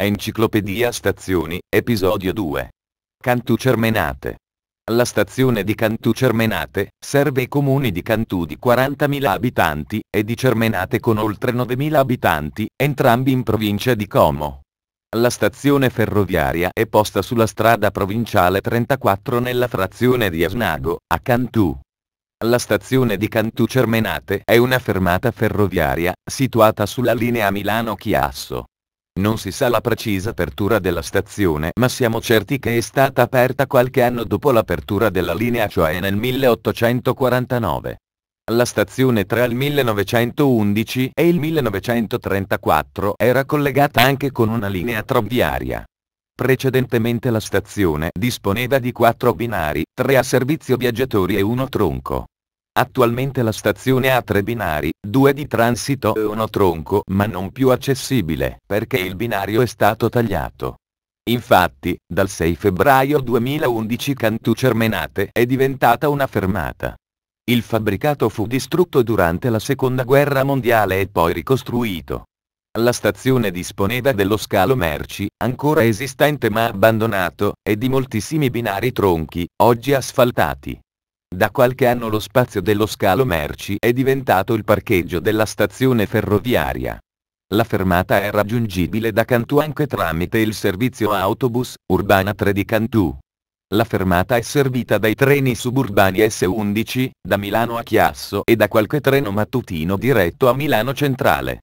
Enciclopedia Stazioni, episodio 2. Cantù Cermenate. La stazione di Cantù Cermenate serve i comuni di Cantù di 40.000 abitanti e di Cermenate con oltre 9.000 abitanti, entrambi in provincia di Como. La stazione ferroviaria è posta sulla strada provinciale 34 nella frazione di Asnago, a Cantù. La stazione di Cantù Cermenate è una fermata ferroviaria situata sulla linea Milano-Chiasso. Non si sa la precisa apertura della stazione ma siamo certi che è stata aperta qualche anno dopo l'apertura della linea cioè nel 1849. La stazione tra il 1911 e il 1934 era collegata anche con una linea tranviaria. Precedentemente la stazione disponeva di quattro binari, tre a servizio viaggiatori e uno tronco. Attualmente la stazione ha tre binari, due di transito e uno tronco ma non più accessibile perché il binario è stato tagliato. Infatti, dal 6 febbraio 2011 Cantù Cermenate è diventata una fermata. Il fabbricato fu distrutto durante la seconda guerra mondiale e poi ricostruito. La stazione disponeva dello scalo merci, ancora esistente ma abbandonato, e di moltissimi binari tronchi, oggi asfaltati. Da qualche anno lo spazio dello scalo merci è diventato il parcheggio della stazione ferroviaria. La fermata è raggiungibile da Cantù anche tramite il servizio autobus Urbana 3 di Cantù. La fermata è servita dai treni suburbani S11, da Milano a Chiasso e da qualche treno mattutino diretto a Milano Centrale.